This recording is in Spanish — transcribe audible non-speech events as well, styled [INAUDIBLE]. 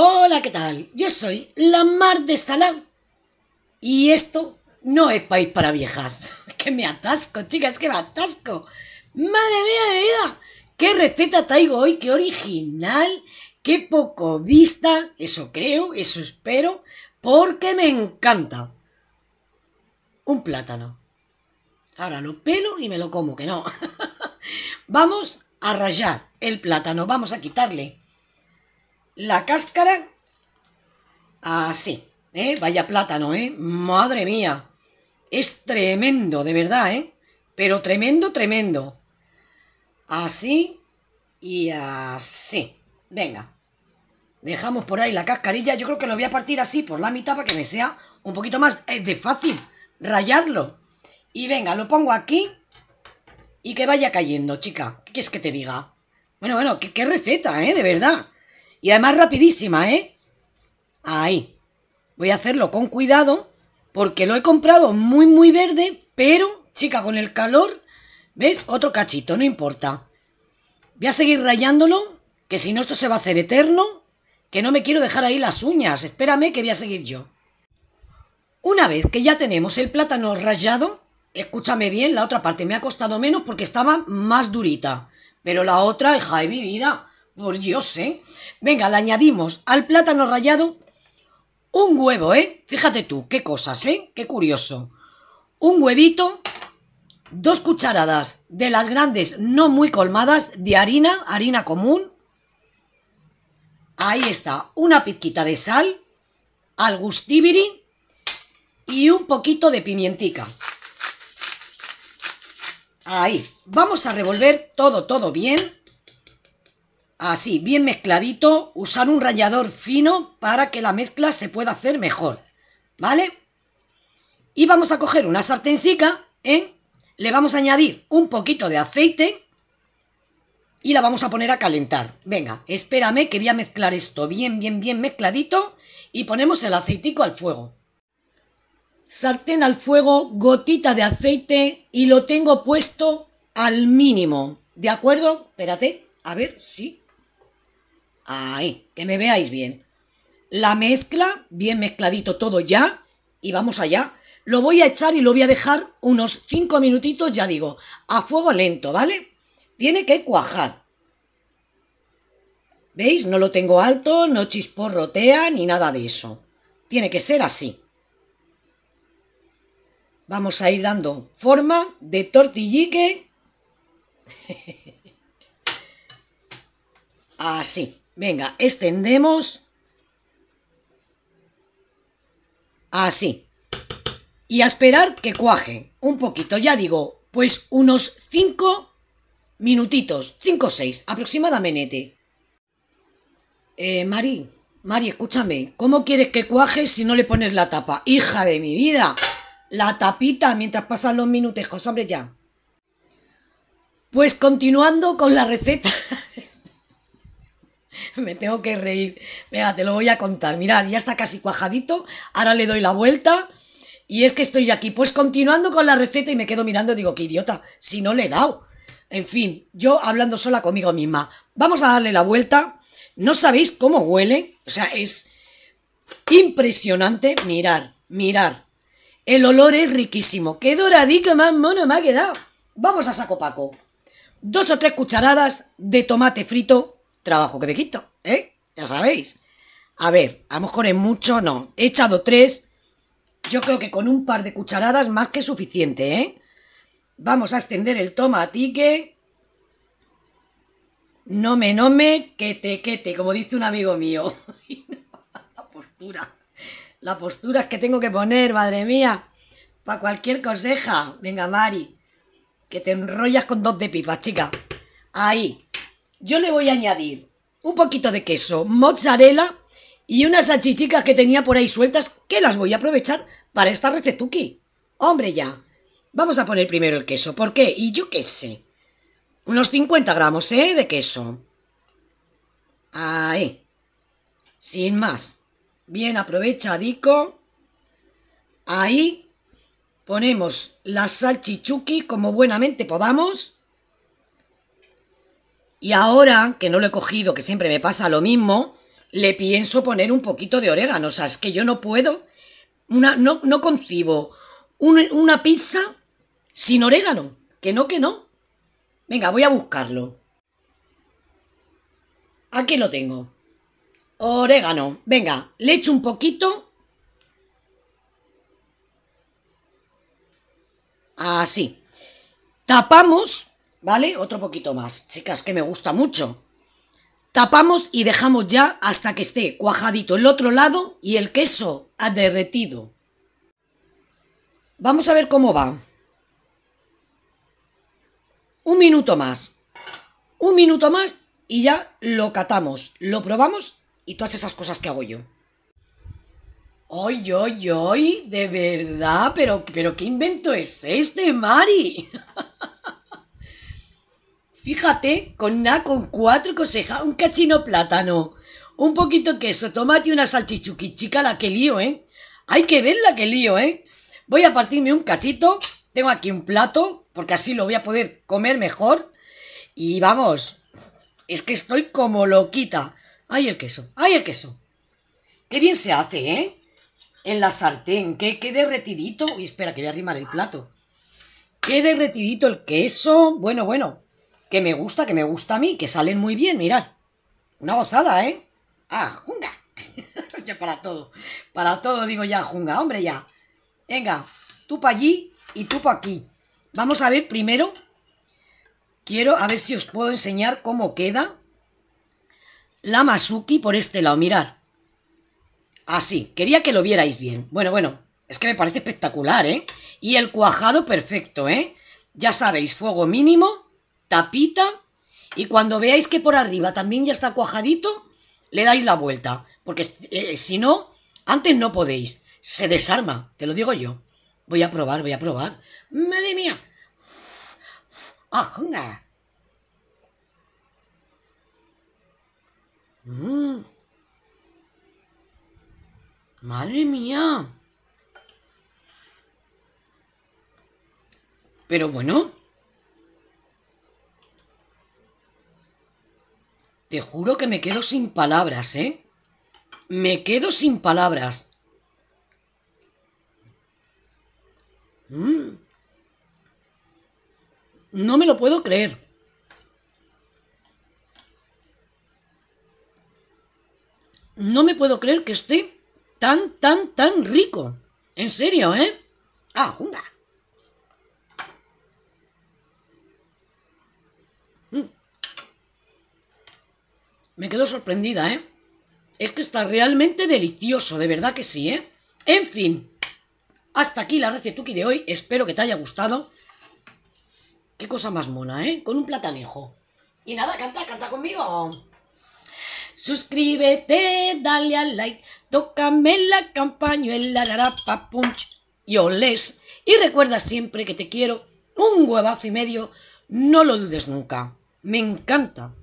Hola, ¿qué tal? Yo soy la Mar de Salam. Y esto no es país para viejas. [LAUGHS] Que me atasco, chicas, que me atasco. Madre mía de vida. ¿Qué receta traigo hoy? ¿Qué original? ¿Qué poco vista? Eso creo, eso espero, porque me encanta. Un plátano. Ahora lo pelo y me lo como, que no. [LAUGHS] vamos a rayar el plátano, vamos a quitarle la cáscara así, ¿eh? Vaya plátano, ¿eh? Madre mía, es tremendo, de verdad, ¿eh? Pero tremendo, tremendo. Así y así. Venga, dejamos por ahí la cascarilla. Yo creo que lo voy a partir así por la mitad para que me sea un poquito más eh, de fácil rayarlo. Y venga, lo pongo aquí y que vaya cayendo, chica. ¿Qué es que te diga? Bueno, bueno, qué, receta, ¿eh? De verdad. Y además rapidísima, ¿eh? Ahí. Voy a hacerlo con cuidado porque lo he comprado muy, muy verde, pero, chica, con el calor, ¿ves? Otro cachito, no importa. Voy a seguir rayándolo, que si no esto se va a hacer eterno, que no me quiero dejar ahí las uñas. Espérame que voy a seguir yo. Una vez que ya tenemos el plátano rayado, escúchame bien, la otra parte me ha costado menos porque estaba más durita. Pero la otra, hija de mi vida, por Dios, ¿eh? Venga, le añadimos al plátano rallado un huevo, ¿eh? Fíjate tú, qué cosas, ¿eh? Qué curioso. Un huevito, dos cucharadas de las grandes, no muy colmadas, de harina, harina común. Ahí está, una pizquita de sal, al y un poquito de pimientica. Ahí, vamos a revolver todo, todo bien. Así, bien mezcladito, usar un rallador fino para que la mezcla se pueda hacer mejor, ¿vale? Y vamos a coger una sartencica, ¿eh? le vamos a añadir un poquito de aceite y la vamos a poner a calentar. Venga, espérame que voy a mezclar esto bien, bien, bien mezcladito y ponemos el aceitico al fuego. Sartén al fuego, gotita de aceite y lo tengo puesto al mínimo. ¿De acuerdo? Espérate, a ver, sí. Ahí, que me veáis bien. La mezcla, bien mezcladito todo ya, y vamos allá. Lo voy a echar y lo voy a dejar unos 5 minutitos, ya digo, a fuego lento, ¿vale? Tiene que cuajar. ¿Veis? No lo tengo alto, no chisporrotea ni nada de eso. Tiene que ser así. Vamos a ir dando forma de tortillique. [LAUGHS] así. Venga, extendemos así. Y a esperar que cuaje un poquito, ya digo, pues unos 5 minutitos, 5 o 6 aproximadamente. Eh, Mari, Mari, escúchame, ¿cómo quieres que cuaje si no le pones la tapa? Hija de mi vida, la tapita mientras pasan los minutejos, hombre, ya. Pues continuando con la receta. [LAUGHS] [LAUGHS] me tengo que reír. Venga, te lo voy a contar. Mirad, ya está casi cuajadito. Ahora le doy la vuelta. Y es que estoy aquí, pues continuando con la receta y me quedo mirando, digo, qué idiota, si no le he dado. En fin, yo hablando sola conmigo misma. Vamos a darle la vuelta. No sabéis cómo huele. O sea, es impresionante. Mirar, mirar. El olor es riquísimo. Qué doradito más mono me ha quedado. Vamos a saco paco. Dos o tres cucharadas de tomate frito trabajo que me quito, ¿eh? Ya sabéis. A ver, a lo mejor es mucho, no. He echado tres. Yo creo que con un par de cucharadas más que suficiente, ¿eh? Vamos a extender el tomatique. No me, no me, que te como dice un amigo mío. [LAUGHS] la postura. La postura es que tengo que poner, madre mía. Para cualquier conseja. Venga, Mari. Que te enrollas con dos de pipas, chica. Ahí yo le voy a añadir un poquito de queso, mozzarella y unas salchichicas que tenía por ahí sueltas que las voy a aprovechar para esta recetuki. Hombre ya, vamos a poner primero el queso. ¿Por qué? Y yo qué sé. Unos 50 gramos, ¿eh? De queso. Ahí. Sin más. Bien aprovechadico. Ahí ponemos la salchichuki como buenamente podamos. Y ahora, que no lo he cogido, que siempre me pasa lo mismo, le pienso poner un poquito de orégano. O sea, es que yo no puedo, una, no, no concibo una pizza sin orégano. Que no, que no. Venga, voy a buscarlo. Aquí lo tengo. Orégano. Venga, le echo un poquito. Así. Tapamos ¿Vale? Otro poquito más. Chicas, que me gusta mucho. Tapamos y dejamos ya hasta que esté cuajadito el otro lado y el queso ha derretido. Vamos a ver cómo va. Un minuto más. Un minuto más y ya lo catamos, lo probamos y todas esas cosas que hago yo. ¡Ay, ay, ay! De verdad, pero, pero ¿qué invento es este, Mari? [LAUGHS] Fíjate, con una, con cuatro cosejas, un cachino plátano, un poquito queso, tomate y una salchichuquichica, la que lío, ¿eh? Hay que ver la que lío, ¿eh? Voy a partirme un cachito. Tengo aquí un plato, porque así lo voy a poder comer mejor. Y vamos, es que estoy como loquita. Ahí el queso! ahí el queso! ¡Qué bien se hace, eh! En la sartén, que quede retidito. Uy, espera, que voy a arrimar el plato. Quede retidito el queso. Bueno, bueno. Que me gusta, que me gusta a mí, que salen muy bien, mirad. Una gozada, ¿eh? Ah, junga. [LAUGHS] para todo. Para todo digo ya, junga, hombre, ya. Venga, tú allí y tú aquí. Vamos a ver primero. Quiero a ver si os puedo enseñar cómo queda la Masuki por este lado, mirad. Así, quería que lo vierais bien. Bueno, bueno, es que me parece espectacular, ¿eh? Y el cuajado perfecto, ¿eh? Ya sabéis, fuego mínimo tapita y cuando veáis que por arriba también ya está cuajadito, le dais la vuelta, porque eh, si no, antes no podéis, se desarma, te lo digo yo. Voy a probar, voy a probar. ¡Madre mía! ¡Ajunga! Ah, mm. ¡Madre mía! Pero bueno, Te juro que me quedo sin palabras, ¿eh? Me quedo sin palabras. Mm. No me lo puedo creer. No me puedo creer que esté tan, tan, tan rico. En serio, ¿eh? Ah, una. Me quedo sorprendida, ¿eh? Es que está realmente delicioso, de verdad que sí, ¿eh? En fin, hasta aquí la recetuki de hoy. Espero que te haya gustado. Qué cosa más mona, ¿eh? Con un platanejo. Y nada, canta, canta conmigo. Suscríbete, dale al like, tócame la campañuela, narapa punch y olés. Y recuerda siempre que te quiero un huevazo y medio, no lo dudes nunca. Me encanta.